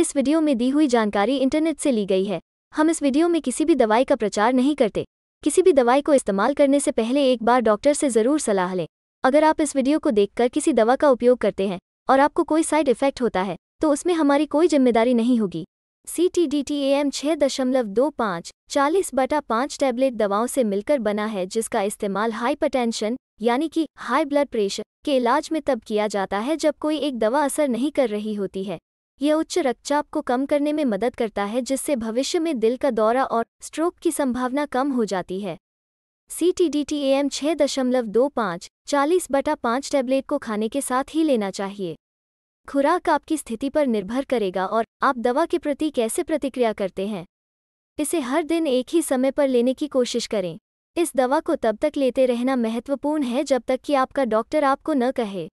इस वीडियो में दी हुई जानकारी इंटरनेट से ली गई है हम इस वीडियो में किसी भी दवाई का प्रचार नहीं करते किसी भी दवाई को इस्तेमाल करने से पहले एक बार डॉक्टर से ज़रूर सलाह लें अगर आप इस वीडियो को देखकर किसी दवा का उपयोग करते हैं और आपको कोई साइड इफेक्ट होता है तो उसमें हमारी कोई जिम्मेदारी नहीं होगी C T D T M छः दशमलव दो पाँच चालीस बटा पाँच टैबलेट दवाओं से मिलकर बना है जिसका इस्तेमाल हाइपरटेंशन यानी कि हाई ब्लड प्रेशर के इलाज में तब किया जाता है जब कोई एक दवा असर नहीं कर रही होती है यह उच्च रक्तचाप को कम करने में मदद करता है जिससे भविष्य में दिल का दौरा और स्ट्रोक की संभावना कम हो जाती है C T D T M छः दशमलव दो पाँच चालीस बटा पाँच टैबलेट को खाने के साथ ही लेना चाहिए खुराक आपकी स्थिति पर निर्भर करेगा और आप दवा के प्रति कैसे प्रतिक्रिया करते हैं इसे हर दिन एक ही समय पर लेने की कोशिश करें इस दवा को तब तक लेते रहना महत्वपूर्ण है जब तक कि आपका डॉक्टर आपको न कहे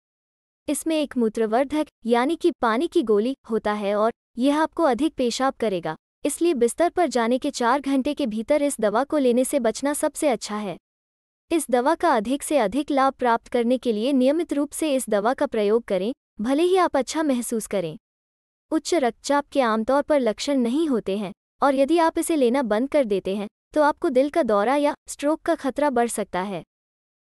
इसमें एक मूत्रवर्धक यानी कि पानी की गोली होता है और यह आपको अधिक पेशाब करेगा इसलिए बिस्तर पर जाने के चार घंटे के भीतर इस दवा को लेने से बचना सबसे अच्छा है इस दवा का अधिक से अधिक लाभ प्राप्त करने के लिए नियमित रूप से इस दवा का प्रयोग करें भले ही आप अच्छा महसूस करें उच्च रक्तचाप के आमतौर पर लक्षण नहीं होते हैं और यदि आप इसे लेना बंद कर देते हैं तो आपको दिल का दौरा या स्ट्रोक का खतरा बढ़ सकता है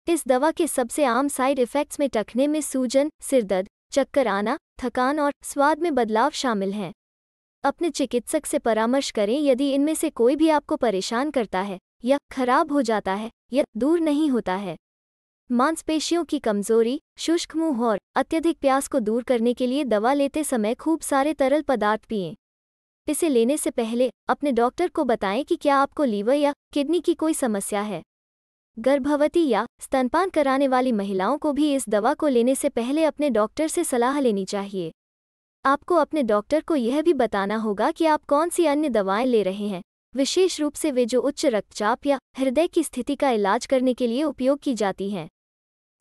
इस दवा के सबसे आम साइड इफ़ेक्ट्स में टखने में सूजन सिरदर्द चक्कर आना थकान और स्वाद में बदलाव शामिल हैं अपने चिकित्सक से परामर्श करें यदि इनमें से कोई भी आपको परेशान करता है या खराब हो जाता है या दूर नहीं होता है मांसपेशियों की कमजोरी शुष्क मुंह और अत्यधिक प्यास को दूर करने के लिए दवा लेते समय खूब सारे तरल पदार्थ पिएं इसे लेने से पहले अपने डॉक्टर को बताएं कि क्या आपको लीवर या किडनी की कोई समस्या है गर्भवती या स्तनपान कराने वाली महिलाओं को भी इस दवा को लेने से पहले अपने डॉक्टर से सलाह लेनी चाहिए आपको अपने डॉक्टर को यह भी बताना होगा कि आप कौन सी अन्य दवाएं ले रहे हैं विशेष रूप से वे जो उच्च रक्तचाप या हृदय की स्थिति का इलाज करने के लिए उपयोग की जाती हैं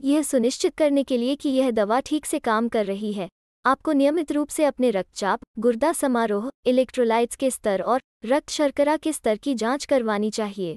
यह सुनिश्चित करने के लिए कि यह दवा ठीक से काम कर रही है आपको नियमित रूप से अपने रक्तचाप गुर्दा समारोह इलेक्ट्रोलाइट्स के स्तर और रक्त शर्करा के स्तर की जांच करवानी चाहिए